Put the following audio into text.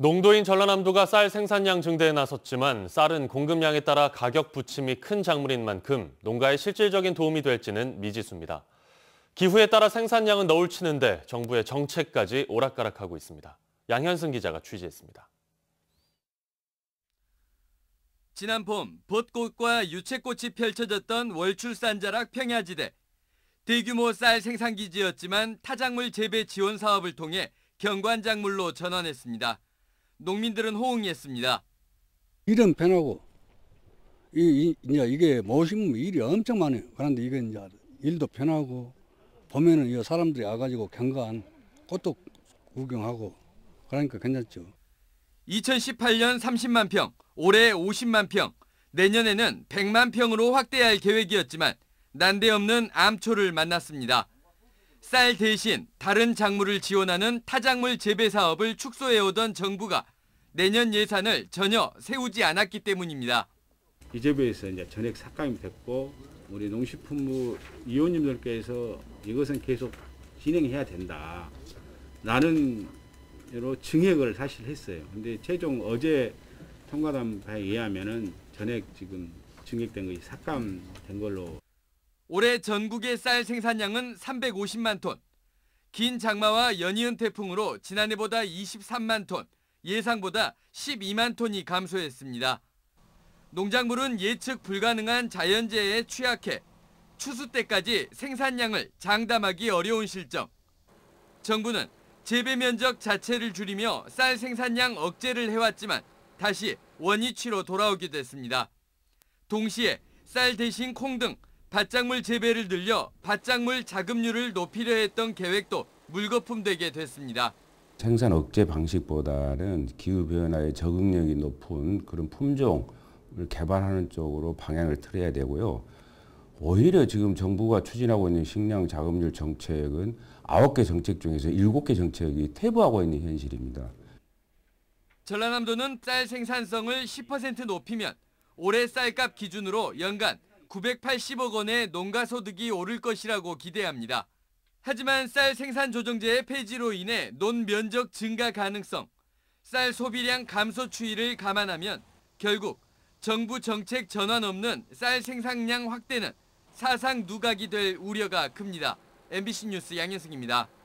농도인 전라남도가 쌀 생산량 증대에 나섰지만 쌀은 공급량에 따라 가격 부침이 큰 작물인 만큼 농가에 실질적인 도움이 될지는 미지수입니다. 기후에 따라 생산량은 너울치는데 정부의 정책까지 오락가락하고 있습니다. 양현승 기자가 취재했습니다. 지난 봄 벚꽃과 유채꽃이 펼쳐졌던 월출산자락 평야지대. 대규모 쌀 생산기지였지만 타작물 재배 지원 사업을 통해 경관작물로 전환했습니다. 농민들은 호응했습니다. 이런 변하고 이, 이, 제 이게 모시면 일이 엄청 많아요. 그런데 이게 이제 일도 편하고 보면은 이 사람들이 와가지고 경관 꽃도 구경하고 그러니까 괜찮죠. 2018년 30만 평, 올해 50만 평, 내년에는 100만 평으로 확대할 계획이었지만 난데없는 암초를 만났습니다. 쌀 대신 다른 작물을 지원하는 타작물 재배 사업을 축소해오던 정부가 내년 예산을 전혀 세우지 않았기 때문입니다. 이 재배에서 이제 전액 삭감이 됐고 우리 농식품부 위원님들께서 이것은 계속 진행해야 된다. 나는 여러 증액을 사실 했어요. 근데 최종 어제 통과된 바에 의하면은 전액 지금 증액된 것이 삭감된 걸로 올해 전국의 쌀 생산량은 350만 톤. 긴 장마와 연이은 태풍으로 지난해보다 23만 톤, 예상보다 12만 톤이 감소했습니다. 농작물은 예측 불가능한 자연재해에 취약해 추수 때까지 생산량을 장담하기 어려운 실정. 정부는 재배 면적 자체를 줄이며 쌀 생산량 억제를 해왔지만 다시 원위치로 돌아오게 됐습니다. 동시에 쌀 대신 콩등 밭작물 재배를 늘려 밭작물 자급률을 높이려 했던 계획도 물거품되게 됐습니다. 생산 억제 방식보다는 기후변화에 적응력이 높은 그런 품종을 개발하는 쪽으로 방향을 틀어야 되고요. 오히려 지금 정부가 추진하고 있는 식량 자급률 정책은 9개 정책 중에서 7개 정책이 퇴보하고 있는 현실입니다. 전라남도는 쌀 생산성을 10% 높이면 올해 쌀값 기준으로 연간 980억 원의 농가 소득이 오를 것이라고 기대합니다. 하지만 쌀 생산 조정제의 폐지로 인해 논 면적 증가 가능성, 쌀 소비량 감소 추이를 감안하면 결국 정부 정책 전환 없는 쌀 생산량 확대는 사상 누각이 될 우려가 큽니다. MBC 뉴스 양현승입니다.